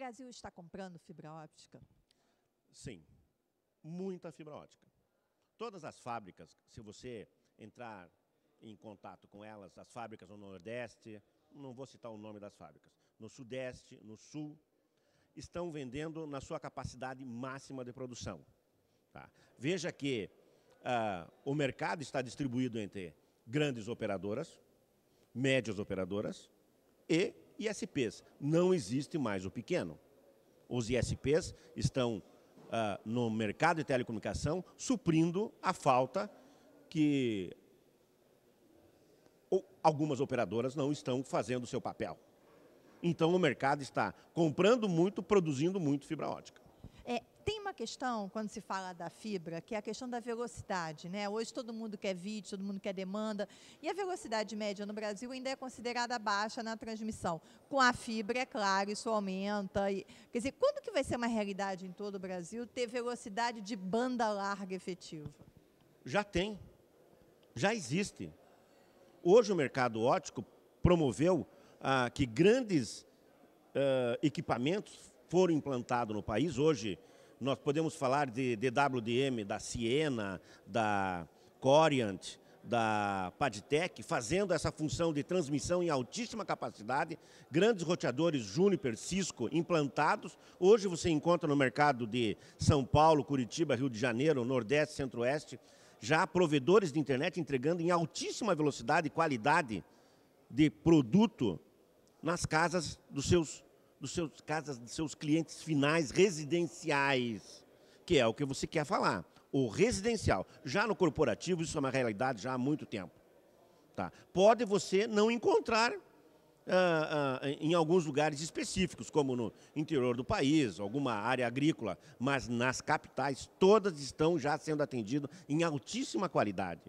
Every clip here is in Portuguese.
Brasil está comprando fibra óptica? Sim, muita fibra óptica. Todas as fábricas, se você entrar em contato com elas, as fábricas no Nordeste, não vou citar o nome das fábricas, no Sudeste, no Sul, estão vendendo na sua capacidade máxima de produção. Tá? Veja que uh, o mercado está distribuído entre grandes operadoras, médias operadoras e ISPs. Não existe mais o pequeno. Os ISPs estão ah, no mercado de telecomunicação suprindo a falta que algumas operadoras não estão fazendo o seu papel. Então o mercado está comprando muito, produzindo muito fibra ótica. Tem uma questão, quando se fala da fibra, que é a questão da velocidade. Né? Hoje todo mundo quer vídeo, todo mundo quer demanda, e a velocidade média no Brasil ainda é considerada baixa na transmissão. Com a fibra, é claro, isso aumenta. E, quer dizer, quando que vai ser uma realidade em todo o Brasil ter velocidade de banda larga efetiva? Já tem, já existe. Hoje o mercado ótico promoveu ah, que grandes ah, equipamentos foram implantados no país, hoje nós podemos falar de DWDM, da Siena, da Coriant, da Padtec, fazendo essa função de transmissão em altíssima capacidade, grandes roteadores Juniper, Cisco implantados. Hoje você encontra no mercado de São Paulo, Curitiba, Rio de Janeiro, Nordeste, Centro-Oeste, já provedores de internet entregando em altíssima velocidade e qualidade de produto nas casas dos seus dos seus casas, dos seus clientes finais residenciais, que é o que você quer falar. O residencial. Já no corporativo, isso é uma realidade já há muito tempo. Tá? Pode você não encontrar ah, ah, em alguns lugares específicos, como no interior do país, alguma área agrícola, mas nas capitais, todas estão já sendo atendidas em altíssima qualidade.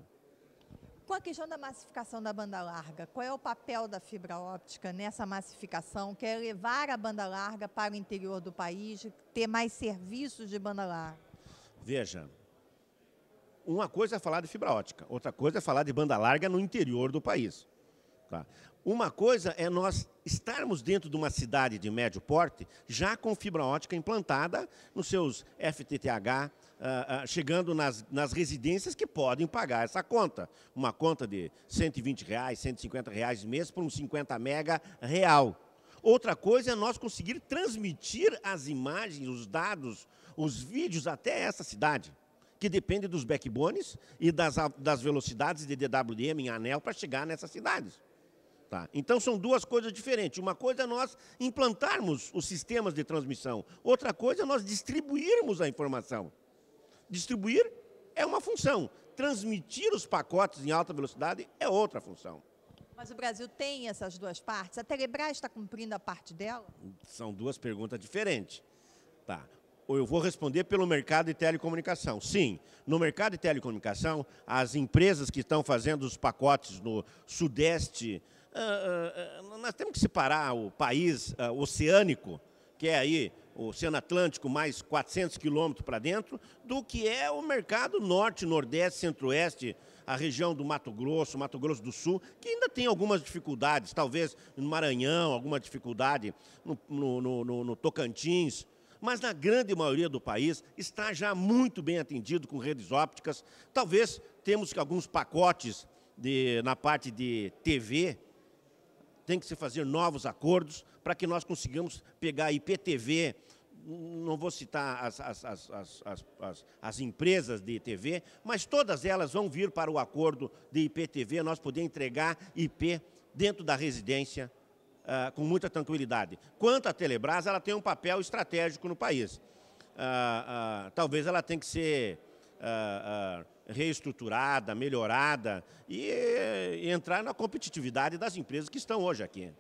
Com a questão da massificação da banda larga, qual é o papel da fibra óptica nessa massificação, que é levar a banda larga para o interior do país, ter mais serviços de banda larga? Veja, uma coisa é falar de fibra óptica, outra coisa é falar de banda larga no interior do país. Tá. Uma coisa é nós estarmos dentro de uma cidade de médio porte, já com fibra ótica implantada nos seus FTTH, uh, ah, uh, ah, chegando nas, nas residências que podem pagar essa conta. Uma conta de 120 reais, 150 reais mês por um 50 mega real. Outra coisa é nós conseguir transmitir as imagens, os dados, os vídeos até essa cidade que depende dos backbones e das, das velocidades de DWDM em anel para chegar nessas cidades. Então são duas coisas diferentes. Uma coisa é nós implantarmos os sistemas de transmissão, outra coisa é nós distribuirmos a informação. Distribuir é uma função, transmitir os pacotes em alta velocidade é outra função. Mas o Brasil tem essas duas partes? A Telebrás está cumprindo a parte dela? São duas perguntas diferentes. Tá. Eu vou responder pelo mercado de telecomunicação. Sim, no mercado de telecomunicação, as empresas que estão fazendo os pacotes no Sudeste, ah, ah, ah, nós temos que separar o país oceânico, que é aí o Oceano Atlântico, mais 400 quilômetros para dentro, do que é o mercado norte, nordeste, centro-oeste, a região do Mato Grosso, Mato Grosso do Sul, que ainda tem algumas dificuldades, talvez no Maranhão, alguma dificuldade no, no, no, no Tocantins, mas na grande maioria do país está já muito bem atendido com redes ópticas. Talvez temos alguns pacotes de, na parte de TV, tem que se fazer novos acordos para que nós consigamos pegar a IPTV, não vou citar as, as, as, as, empresas de TV, mas todas elas vão vir para o acordo de IPTV, nós poder entregar IP dentro da residência uh, com muita tranquilidade. Quanto à Telebrás, ela tem um papel estratégico no país. Uh, uh, talvez ela tenha que ser reestruturada, melhorada e, eh, entrar na competitividade das empresas que estão hoje aqui.